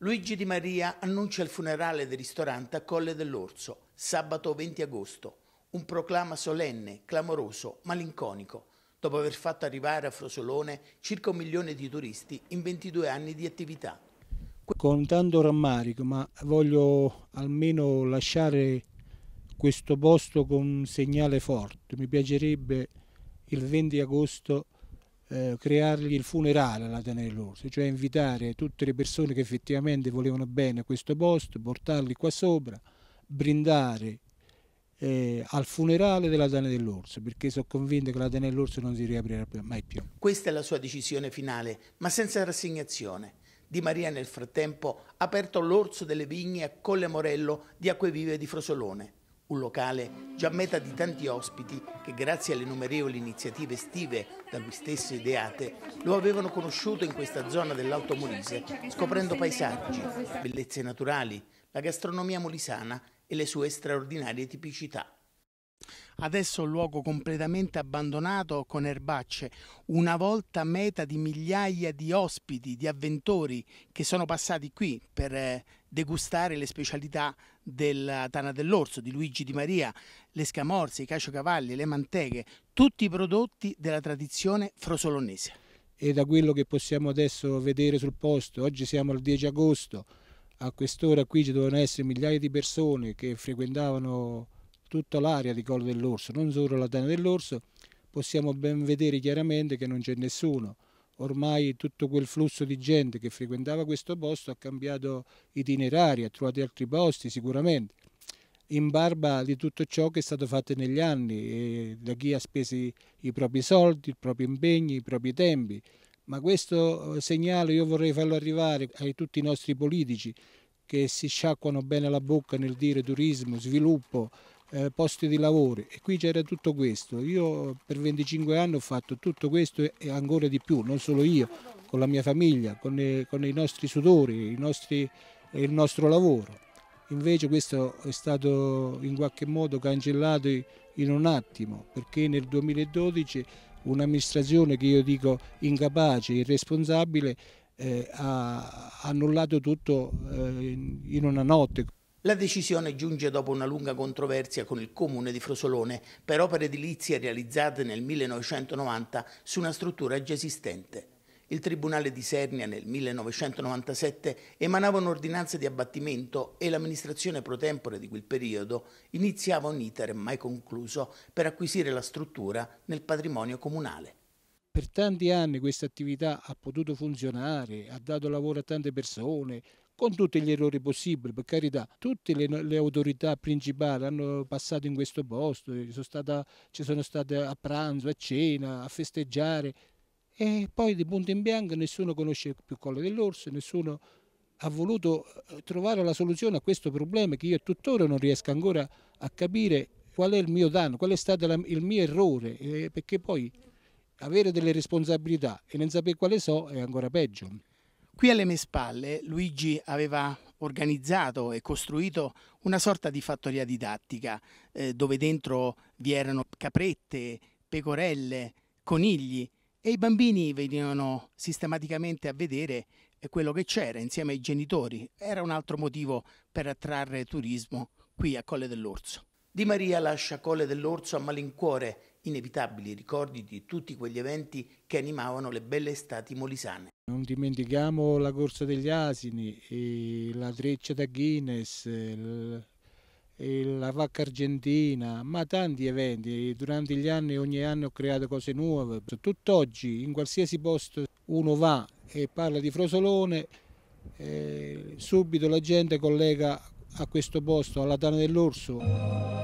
Luigi Di Maria annuncia il funerale del ristorante a Colle dell'Orso, sabato 20 agosto. Un proclama solenne, clamoroso, malinconico, dopo aver fatto arrivare a Frosolone circa un milione di turisti in 22 anni di attività. Con tanto rammarico, ma voglio almeno lasciare questo posto con un segnale forte. Mi piacerebbe il 20 agosto eh, creargli il funerale alla Tanere L'Orso, cioè invitare tutte le persone che effettivamente volevano bene a questo posto, portarli qua sopra, brindare eh, al funerale della Tana dell'Orso, perché sono convinto che la Tana dell'Orso non si riaprirà mai più. Questa è la sua decisione finale, ma senza rassegnazione. Di Maria nel frattempo ha aperto l'Orso delle Vigne a Colle Morello di Acquevive di Frosolone un locale già meta di tanti ospiti che grazie alle innumerevoli iniziative estive da lui stesso ideate lo avevano conosciuto in questa zona dell'Alto Molise, scoprendo paesaggi, bellezze naturali, la gastronomia molisana e le sue straordinarie tipicità. Adesso un luogo completamente abbandonato con erbacce, una volta meta di migliaia di ospiti, di avventori che sono passati qui per eh, degustare le specialità della Tana dell'Orso, di Luigi Di Maria, le scamorze, i caciocavalli, le manteiche, tutti i prodotti della tradizione frosolonese. E da quello che possiamo adesso vedere sul posto, oggi siamo al 10 agosto, a quest'ora qui ci dovevano essere migliaia di persone che frequentavano tutta l'area di Colle dell'Orso, non solo la Tana dell'Orso, possiamo ben vedere chiaramente che non c'è nessuno. Ormai tutto quel flusso di gente che frequentava questo posto ha cambiato itinerari, ha trovato altri posti sicuramente, in barba di tutto ciò che è stato fatto negli anni, da chi ha speso i propri soldi, i propri impegni, i propri tempi. Ma questo eh, segnale io vorrei farlo arrivare a tutti i nostri politici che si sciacquano bene la bocca nel dire turismo, sviluppo, eh, posti di lavoro e qui c'era tutto questo. Io per 25 anni ho fatto tutto questo e ancora di più, non solo io, con la mia famiglia, con, i, con i nostri sudori, i nostri, il nostro lavoro. Invece questo è stato in qualche modo cancellato in un attimo perché nel 2012 un'amministrazione che io dico incapace, irresponsabile, eh, ha annullato tutto eh, in una notte. La decisione giunge dopo una lunga controversia con il comune di Frosolone per opere edilizie realizzate nel 1990 su una struttura già esistente. Il Tribunale di Sernia nel 1997 emanava un'ordinanza di abbattimento e l'amministrazione pro tempore di quel periodo iniziava un iter mai concluso per acquisire la struttura nel patrimonio comunale. Per tanti anni questa attività ha potuto funzionare, ha dato lavoro a tante persone, con tutti gli errori possibili, per carità. Tutte le, le autorità principali hanno passato in questo posto, eh, sono stata, ci sono state a pranzo, a cena, a festeggiare e poi di punto in bianco nessuno conosce più Colle dell'Orso, nessuno ha voluto eh, trovare la soluzione a questo problema che io tuttora non riesco ancora a capire qual è il mio danno, qual è stato la, il mio errore, eh, perché poi avere delle responsabilità e non sapere quale so è ancora peggio. Qui alle mie spalle Luigi aveva organizzato e costruito una sorta di fattoria didattica eh, dove dentro vi erano caprette, pecorelle, conigli e i bambini venivano sistematicamente a vedere quello che c'era insieme ai genitori. Era un altro motivo per attrarre turismo qui a Colle dell'Orso. Di Maria lascia Colle dell'Orso a malincuore inevitabili ricordi di tutti quegli eventi che animavano le belle estati molisane. Non dimentichiamo la corsa degli asini, la treccia da Guinness, la vacca argentina, ma tanti eventi. Durante gli anni, ogni anno ho creato cose nuove. Tutt'oggi, in qualsiasi posto uno va e parla di Frosolone, eh, subito la gente collega a questo posto, alla Tana dell'Orso.